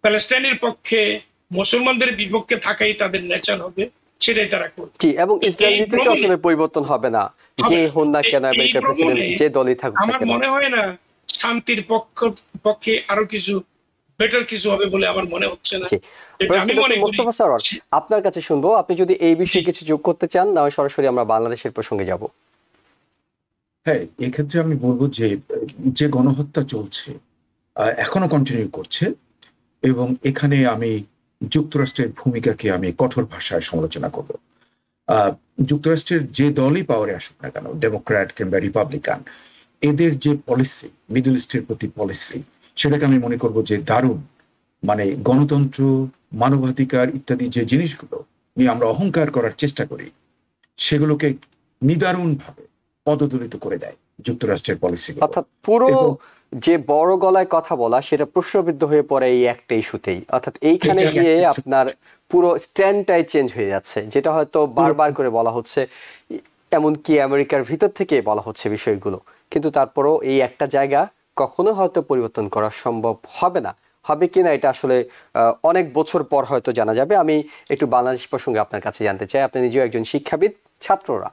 প্যালেস্টাইনের পক্ষে মুসলমানদের বিপক্ষে থাকাই তাদের নেচার হবে সেটাই তারা করবে এবং ইসরায়েল আসলে পরিবর্তন হবে না যে হন না কেন আমেরিকার প্রেসিডেন্ট যে দলই থাকুক আমার মনে হয় না শান্তির পক্ষ পক্ষে আরো কিছু বেটার কিছু হবে বলে আমার মনে হচ্ছে না আপনার কাছে শুনবো আপনি যদি এই বিষয়ে কিছু যোগ করতে চান না সরাসরি আমরা বাংলাদেশের প্রসঙ্গে যাব হ্যাঁ এক্ষেত্রে আমি বলবো যে যে গণহত্যা চলছে এখনো কন্টিনিউ করছে এবং এখানে আমি যুক্তরাষ্ট্রের ভূমিকাকে আমি কঠোর ভাষায় সমালোচনা করব যুক্তরাষ্ট্রের যে দলই পাওয়ারে আসুক না কেন ডেমোক্র্যাট কিংবা রিপাবলিকান এদের যে পলিসি মিডল ইস্টের প্রতি পলিসি সেটাকে আমি মনে করব যে দারুণ মানে গণতন্ত্র মানবাধিকার ইত্যাদি যে জিনিসগুলো নিয়ে আমরা অহংকার করার চেষ্টা করি সেগুলোকে নিদারুণভাবে পদদলিত করে দেয় যুক্তরাষ্ট্রের পলিসি অর্থাৎ পুরো যে বড় গলায় কথা বলা সেটা প্রশ্নবিদ্ধ হয়ে পড়ে এই একটা ইস্যুতেই অর্থাৎ এইখানে গিয়ে আপনার পুরো স্ট্যান্ডটাই চেঞ্জ হয়ে যাচ্ছে যেটা হয়তো বারবার করে বলা হচ্ছে এমনকি আমেরিকার ভিতর থেকে বলা হচ্ছে বিষয়গুলো কিন্তু তারপরও এই একটা জায়গা কখনো হয়তো পরিবর্তন করা সম্ভব হবে না হবে কি না এটা আসলে অনেক বছর পর হয়তো জানা যাবে আমি একটু বাংলাদেশ প্রসঙ্গে আপনার কাছে জানতে চাই আপনি নিজেও একজন শিক্ষাবিদ ছাত্ররা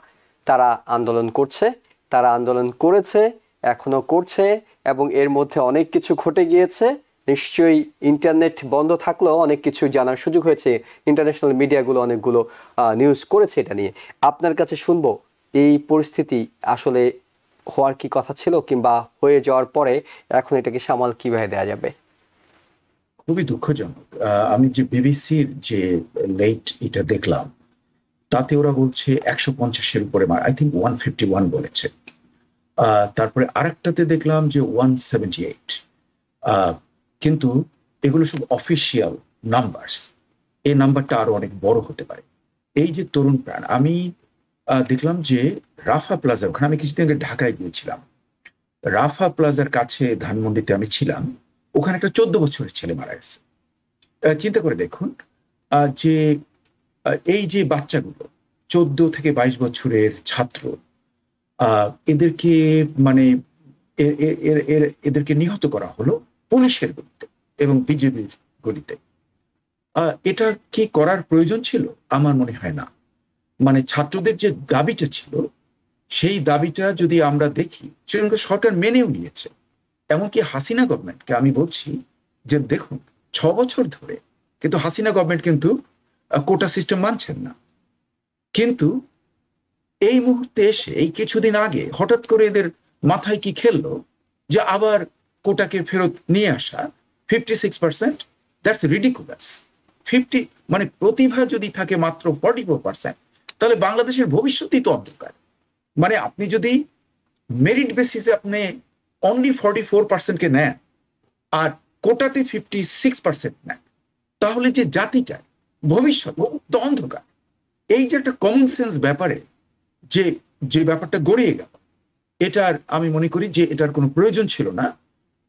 তারা আন্দোলন করছে তারা আন্দোলন করেছে এখনও করছে এবং এর মধ্যে অনেক কিছু ঘটে গিয়েছে নিশ্চয়ই ইন্টারনেট বন্ধ থাকলেও অনেক কিছু জানার সুযোগ হয়েছে ইন্টারন্যাশনাল মিডিয়াগুলো অনেকগুলো নিউজ করেছে এটা নিয়ে আপনার কাছে শুনবো এই পরিস্থিতি আসলে হওয়ার কি কথা ছিল কিংবা হয়ে যাওয়ার পরে এখন এটাকে সামাল কিভাবে দেওয়া যাবে খুবই দুঃখজনক আমি যে বিবিসির যে লেট এটা দেখলাম তাতে ওরা বলছে একশো পঞ্চাশের উপরে মার I think one fifty one বলেছে তারপরে আরেকটাতে দেখলাম যে ওয়ান সেভেন্টি এইট কিন্তু এগুলো সব অফিসিয়াল নাম্বারস এই নাম্বারটা আরো অনেক বড় হতে পারে এই যে তরুণ প্রাণ আমি দেখলাম যে রাফা প্লাজা ওখানে আমি কিছুদিন আগে ঢাকায় গিয়েছিলাম রাফা প্লাজার কাছে ধানমন্ডিতে আমি ছিলাম ওখানে একটা চোদ্দ বছরের ছেলে মারা গেছে চিন্তা করে দেখুন যে এই যে বাচ্চাগুলো চোদ্দ থেকে বাইশ বছরের ছাত্র এদেরকে মানে এদেরকে নিহত করা হলো পুলিশের গুলিতে এবং বিজেপির গুলিতে এটা কি করার প্রয়োজন ছিল আমার মনে হয় না মানে ছাত্রদের যে দাবিটা ছিল সেই দাবিটা যদি আমরা দেখি শ্রীলঙ্কা সরকার মেনেও নিয়েছে এমনকি হাসিনা গভর্নমেন্টকে আমি বলছি যে দেখুন ছ বছর ধরে কিন্তু হাসিনা গভর্নমেন্ট কিন্তু কোটা সিস্টেম মানছেন না কিন্তু এই মুহূর্তে এসে এই কিছুদিন আগে হঠাৎ করে এদের মাথায় কি খেললো যে আবার কোটাকে ফেরত নিয়ে আসা fifty six percent that's ridiculous fifty মানে প্রতিভা যদি থাকে মাত্র ফর্টি ফোর পার্সেন্ট তাহলে বাংলাদেশের ভবিষ্যতই তো অন্ধকার মানে আপনি যদি মেরিট বেসিসে আপনি অনলি ফর্টি ফোর পার্সেন্টকে নেন আর কোটাতে ফিফটি সিক্স পার্সেন্ট নেন তাহলে যে জাতিটা ভবিষ্যৎ অত্যন্ত অন্ধকার এই যে একটা কমন সেন্স ব্যাপারে যে যে ব্যাপারটা গড়িয়ে গেল এটার আমি মনে করি যে এটার কোনো প্রয়োজন ছিল না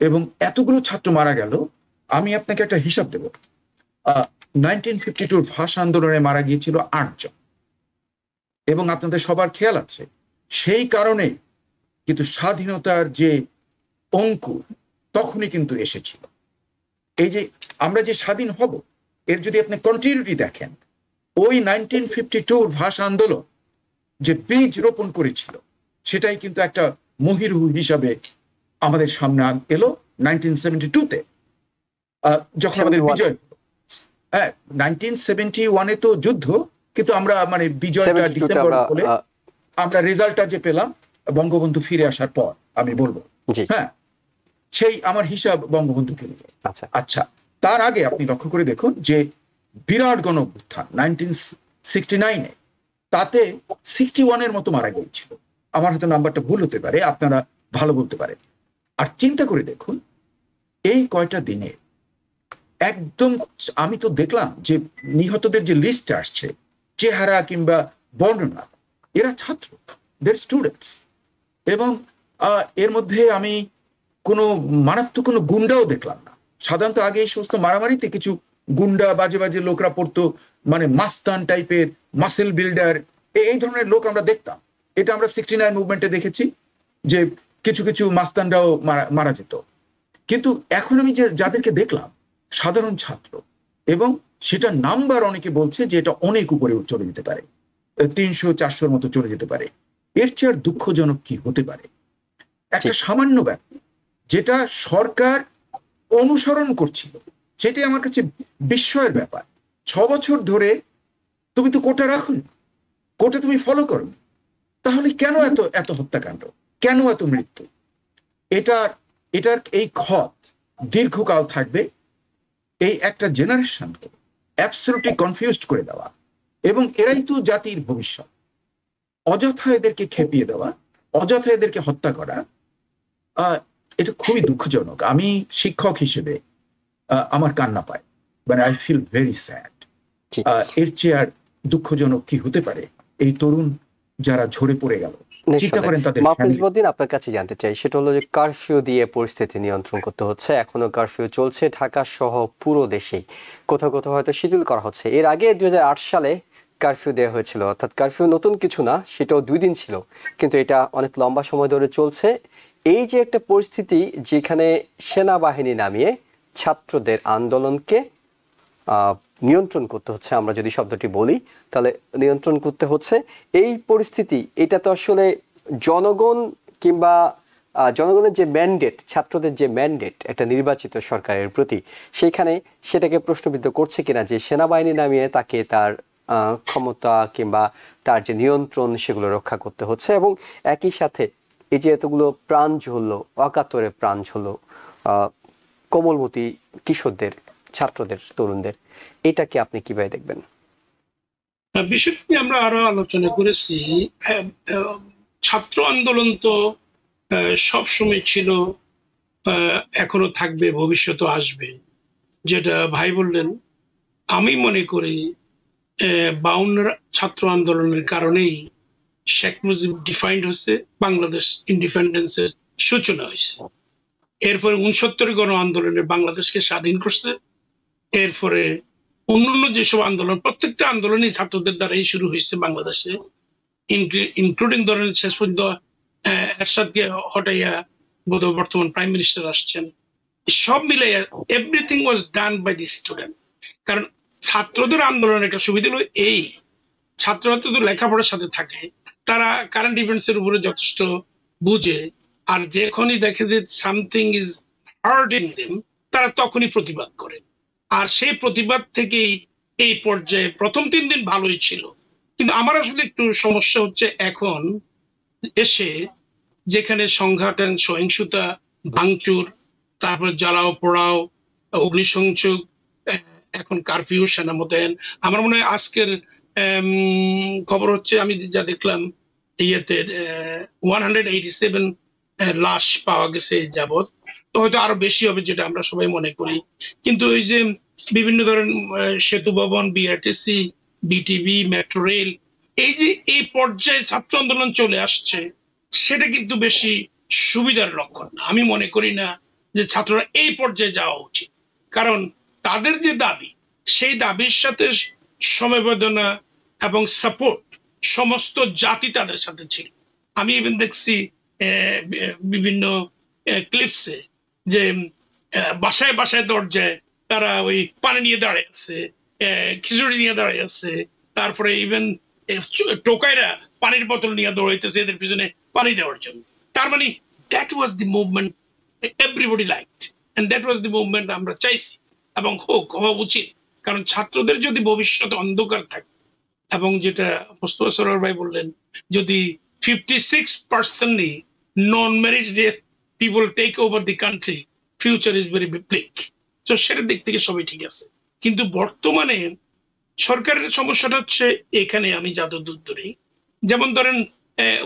এবং এতগুলো ছাত্র মারা গেল আমি আপনাকে একটা হিসাব দেব নাইনটিন ফিফটি টুর ভাষা আন্দোলনে মারা গিয়েছিল আটজন এবং আপনাদের সবার খেয়াল আছে সেই কারণে কিন্তু স্বাধীনতার যে অঙ্কুর তখনই কিন্তু এসেছিল এই যে আমরা যে স্বাধীন হব এর যদি আপনি কন্টিনিউটি দেখেন ওই নাইনটিন ফিফটি টুর ভাষা আন্দোলন যে বীজ রোপণ করেছিল সেটাই কিন্তু একটা মহিরুহ হিসাবে আমাদের সামনে এলো নাইনটিন সেভেন্টি টুতে যখন আমাদের বিজয় হ্যাঁ নাইনটিন সেভেন্টি ওয়ানে তো যুদ্ধ কিন্তু আমরা মানে বিজয়টা ডিসেম্বর বলে আমরা রেজাল্টটা যে পেলাম বঙ্গবন্ধু ফিরে আসার পর আমি বলবো হ্যাঁ সেই আমার হিসাব বঙ্গবন্ধু থেকে আচ্ছা, আচ্ছা তার আগে আপনি লক্ষ্য করে দেখুন যে বিরাট গণ অভ্যুত্থান নাইনটিন সিক্সটি তাতে সিক্সটি ওয়ানের মতো মারা গিয়েছিল আমার হয়তো নাম্বারটা ভুল হতে পারে আপনারা ভালো বলতে পারেন আর চিন্তা করে দেখুন এই কয়টা দিনে একদম আমি তো দেখলাম যে নিহতদের যে লিস্ট আসছে চেহারা কিংবা বর্ণনা এরা ছাত্র দের স্টুডেন্টস এবং এর মধ্যে আমি কোনো মারাত্মক কোনো গুন্ডাও দেখলাম সাধারণত আগে এই সমস্ত মারামারিতে কিছু গুন্ডা বাজে বাজে লোকরা পড়তো মানে মাস্তান টাইপের মাসেল বিল্ডার এই ধরনের লোক আমরা দেখতাম এটা আমরা সিক্সটি নাইন মুভমেন্টে দেখেছি যে কিছু কিছু মাস্তানরাও মারা মারা যেত কিন্তু এখন আমি যে যাদেরকে দেখলাম সাধারণ ছাত্র এবং সেটা নাম্বার অনেকে বলছে যে এটা অনেক উপরে চলে যেতে পারে তিনশো চারশোর মতো চলে যেতে পারে এর চেয়ে আর দুঃখজনক কি হতে পারে একটা সামান্য ব্যাপার যেটা সরকার অনুসরণ করছিল সেটি আমার কাছে বিস্ময়ের ব্যাপার ছ বছর ধরে তুমি তো কোটা রাখুন কোটে তুমি ফলো করো তাহলে কেন এত এত হত্যাকাণ্ড কেন এত মৃত্যু এটার এটার এই ক্ষত দীর্ঘকাল থাকবে এই একটা জেনারেশনকে অ্যাবসলুটলি কনফিউজ করে দেওয়া এবং এরাই তো জাতির ভবিষ্যৎ অযথা এদেরকে খেপিয়ে দেওয়া অযথা এদেরকে হত্যা করা এটা খুবই দুঃখজনক আমি শিক্ষক হিসেবে আমার কান্না পাই মানে আই ফিল ভেরি স্যাড এর চেয়ে আর দুঃখজনক কি হতে পারে এই তরুণ যারা ঝরে পড়ে গেল আপনার কাছে জানতে চাই সেটা হলো যে দিয়ে পরিস্থিতি নিয়ন্ত্রণ করতে হচ্ছে এখনো কার্ফিউ চলছে ঢাকা সহ পুরো দেশেই কোথাও কোথাও হয়তো শিথিল করা হচ্ছে এর আগে দুই সালে কার্ফিউ দেওয়া হয়েছিল অর্থাৎ কার্ফিউ নতুন কিছু না সেটাও দুই দিন ছিল কিন্তু এটা অনেক লম্বা সময় ধরে চলছে এই যে একটা পরিস্থিতি যেখানে সেনাবাহিনী নামিয়ে ছাত্রদের আন্দোলনকে নিয়ন্ত্রণ করতে হচ্ছে আমরা যদি শব্দটি বলি তাহলে নিয়ন্ত্রণ করতে হচ্ছে এই পরিস্থিতি এটা তো আসলে জনগণ কিংবা জনগণের যে ম্যান্ডেট ছাত্রদের যে ম্যান্ডেট একটা নির্বাচিত সরকারের প্রতি সেখানে সেটাকে প্রশ্নবিদ্ধ করছে কিনা যে সেনাবাহিনী নামিয়ে তাকে তার ক্ষমতা কিংবা তার যে নিয়ন্ত্রণ সেগুলো রক্ষা করতে হচ্ছে এবং একই সাথে এই যে এতগুলো প্রাণ ঝরলো অকাতরে প্রাণ ঝরলো কোমলমতি কিশোরদের ছাত্রদের তরুণদের এটাকে আপনি কিভাবে দেখবেন হ্যাঁ, বিষয়টি আমরা আরো আলোচনা করেছি হ্যাঁ, ছাত্র আন্দোলন তো সবসময় ছিল এখনো থাকবে ভবিষ্যতে আসবে যেটা ভাই বললেন আমি মনে করি বাউন্নরা ছাত্র আন্দোলনের কারণেই শেখ মুজিব ডিফাইন্ড হচ্ছে বাংলাদেশ ইন্ডিপেন্ডেন্সের সূচনা হয়েছে এরপরে উনসত্তর গণ আন্দোলনে বাংলাদেশকে স্বাধীন করছে এরপরে অন্যান্য যেসব আন্দোলন প্রত্যেকটা আন্দোলনই ছাত্রদের দ্বারাই শুরু হয়েছে বাংলাদেশে ইনক্লুডিং ধরেন শেষ পর্যন্ত এরশাদকে হটাইয়া বোধ বর্তমান প্রাইম মিনিস্টার আসছেন সব মিলাইয়া everything was done by the student কারণ ছাত্রদের আন্দোলন একটা সুবিধা হলো এই ছাত্ররা তো লেখাপড়ার সাথে থাকে তারা কারেন্ট এর উপরে যথেষ্ট বুঝে আর যখনই দেখে যে সামথিং ইজ হার্ডিং দেম তারা তখনই প্রতিবাদ করে আর সেই প্রতিবাদ থেকেই এই পর্যায়ে প্রথম তিন দিন ভালোই ছিল কিন্তু আমার আসলে একটু সমস্যা হচ্ছে এখন এসে যেখানে সংঘাতন সহিংসতা ভাঙচুর তারপর জ্বালাও পোড়াও অগ্নিসংযোগ এখন কারফিউ সেনা মোতায়েন আমার মনে হয় আজকের খবর হচ্ছে আমি যা দেখলাম ইয়েতে ওয়ান হান্ড্রেড এইটি সেভেন লাশ পাওয়া গেছে যাবৎ তো হয়তো আরো বেশি হবে যেটা আমরা সবাই মনে করি কিন্তু ওই যে বিভিন্ন ধরেন সেতু ভবন বিআরটিসি বিটিভি মেট্রো রেল এই যে এই পর্যায়ে ছাত্র আন্দোলন চলে আসছে সেটা কিন্তু বেশি সুবিধার লক্ষণ না আমি মনে করি না যে ছাত্ররা এই পর্যায়ে যাওয়া উচিত কারণ তাদের যে দাবি সেই দাবির সাথে সমবেদনা এবং সাপোর্ট সমস্ত জাতি তাদের সাথে ছিল আমি ইভেন দেখছি বিভিন্ন ক্লিপসে যে বাসায় বাসায় দরজায় তারা ওই পানি নিয়ে দাঁড়িয়ে আছে খিচুড়ি নিয়ে দাঁড়িয়ে আছে তারপরে ইভেন টোকাইরা পানির বোতল নিয়ে দৌড়াইতেছে এদের পিছনে পানি দেওয়ার জন্য তার মানে that was the movement everybody light that was the movement আমরা চাইছি এবং হোক হওয়া উচিত কারণ ছাত্রদের যদি ভবিষ্যৎ অন্ধকার থাকে এবং যেটা মুস্তফা সরোয়ার ভাই বললেন যদি ফিফটি সিক্স পার্সেন্টলি non marriage day people take over the country future is very bleak তো সেটার দিক থেকে সবই ঠিক আছে কিন্তু বর্তমানে সরকারের সমস্যাটা হচ্ছে এখানে আমি যাদব দূর ধরি যেমন ধরেন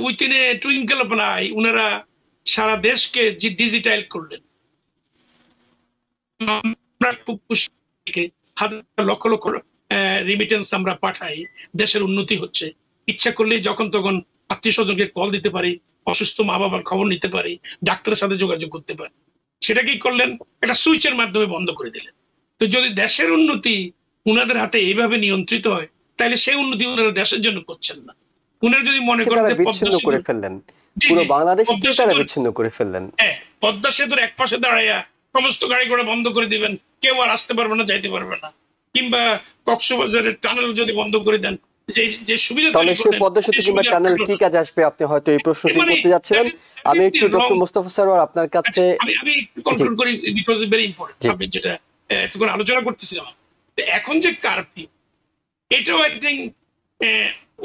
within a twinkle of eye ওনারা সারা দেশকে ডিজিটাইল করলেন লক্ষ লক্ষ রিমিটেন্স আমরা পাঠাই দেশের উন্নতি হচ্ছে ইচ্ছা করলেই যখন তখন আত্মীয় স্বজনকে কল দিতে পারি অসুস্থ মা বাবার খবর নিতে পারি ডাক্তারের সাথে যোগাযোগ করতে পারি সেটা কি করলেন একটা সুইচের মাধ্যমে বন্ধ করে দিলেন তো যদি দেশের উন্নতি উনাদের হাতে এইভাবে নিয়ন্ত্রিত হয় তাহলে সেই উন্নতি উনারা দেশের জন্য করছেন না উনারা যদি মনে করেন করে ফেললেন হ্যাঁ, পদ্মা সেতুর এক পাশে দাঁড়াইয়া সমস্ত গাড়ি ঘোড়া বন্ধ করে দিবেন কেউ আর আসতে পারবে না যাইতে পারবে না কিংবা কক্সবাজারের টানেল যদি বন্ধ করে দেন মানে আচ্ছা, যেটা আলোচনা করতেছিলাম এখন যে এটাও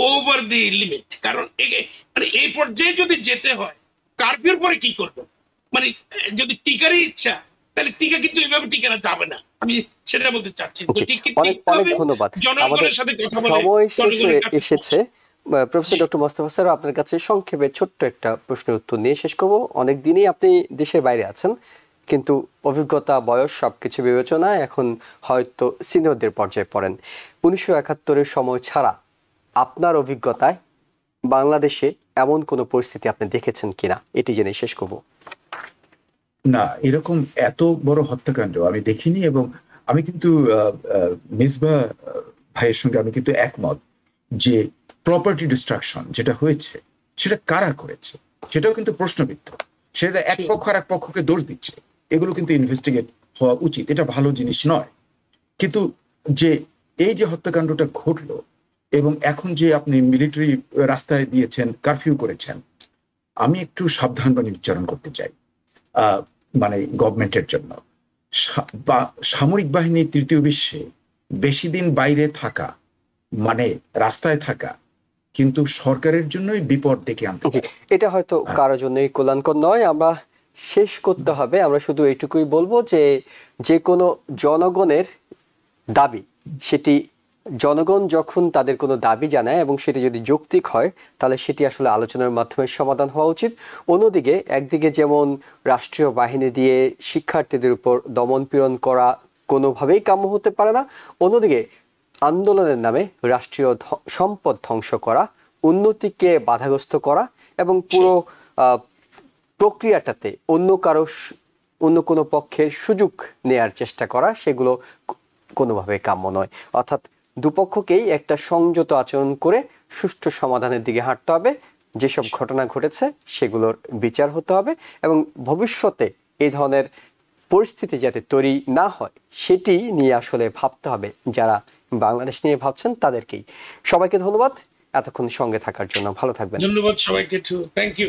ওভার দি লিমিট কারণ মানে এই পর্যায়ে যদি যেতে হয় কার্ফিউর পরে কি করবে মানে যদি টিকারই ইচ্ছা তাহলে টিকা কিন্তু এইভাবে যাবে না আমি সেটা বলতে চাচ্ছি অনেক অনেক ধন্যবাদ আমাদের এসেছে প্রফেসর ডক্টর মোস্তফা স্যার আপনার কাছে সংক্ষেপে ছোট্ট একটা প্রশ্নের উত্তর নিয়ে শেষ অনেক দিনই আপনি দেশের বাইরে আছেন কিন্তু অভিজ্ঞতা বয়স সবকিছু বিবেচনায় এখন হয়তো সিনিয়রদের পর্যায়ে পড়েন উনিশশো একাত্তরের সময় ছাড়া আপনার অভিজ্ঞতায় বাংলাদেশে এমন কোনো পরিস্থিতি আপনি দেখেছেন কিনা এটি জেনে শেষ করবো না এরকম এত বড় হত্যাকাণ্ড আমি দেখিনি এবং আমি কিন্তু মিসবা ভাইয়ের সঙ্গে আমি কিন্তু একমত যে প্রপার্টি ডিস্ট্রাকশন যেটা হয়েছে সেটা কারা করেছে সেটাও কিন্তু প্রশ্নবিদ্ধ সেটা এক পক্ষ আর এক পক্ষকে দোষ দিচ্ছে এগুলো কিন্তু ইনভেস্টিগেট হওয়া উচিত এটা ভালো জিনিস নয় কিন্তু যে এই যে হত্যাকাণ্ডটা ঘটলো এবং এখন যে আপনি মিলিটারি রাস্তায় দিয়েছেন কারফিউ করেছেন আমি একটু সাবধান বাণী উচ্চারণ করতে চাই মানে গভর্নমেন্টের জন্য বা সামরিক বাহিনী তৃতীয় বিশ্বে বেশি দিন বাইরে থাকা মানে রাস্তায় থাকা কিন্তু সরকারের জন্যই বিপদ ডেকে আনতে এটা হয়তো হ্যাঁ। কারোর জন্যই কল্যাণকর নয় আমরা শেষ করতে হবে আমরা শুধু এইটুকুই বলবো যে যে কোনো জনগণের দাবি সেটি জনগণ যখন তাদের কোনো দাবি জানায় এবং সেটি যদি যৌক্তিক হয় তাহলে সেটি আসলে আলোচনার মাধ্যমে সমাধান হওয়া উচিত অন্যদিকে একদিকে যেমন রাষ্ট্রীয় বাহিনী দিয়ে শিক্ষার্থীদের উপর দমনপীড়ন করা কোনোভাবেই কাম্য হতে পারে না অন্যদিকে আন্দোলনের নামে রাষ্ট্রীয় সম্পদ ধ্বংস করা উন্নতিকে বাধাগ্রস্ত করা এবং পুরো প্রক্রিয়াটাতে অন্য কারো অন্য কোনো পক্ষের সুযোগ নেয়ার চেষ্টা করা সেগুলো কোনোভাবে কাম্য নয় অর্থাৎ দুপক্ষকেই একটা সংযত আচরণ করে সুষ্ঠু সমাধানের দিকে হাঁটতে হবে যেসব ঘটনা ঘটেছে সেগুলোর বিচার হতে হবে এবং ভবিষ্যতে এই ধরনের পরিস্থিতি যাতে তৈরি না হয় সেটি নিয়ে আসলে ভাবতে হবে যারা বাংলাদেশ নিয়ে ভাবছেন তাদেরকেই সবাইকে ধন্যবাদ এতক্ষণ সঙ্গে থাকার জন্য ভালো থাকবেন ধন্যবাদ সবাইকে থ্যাংক ইউ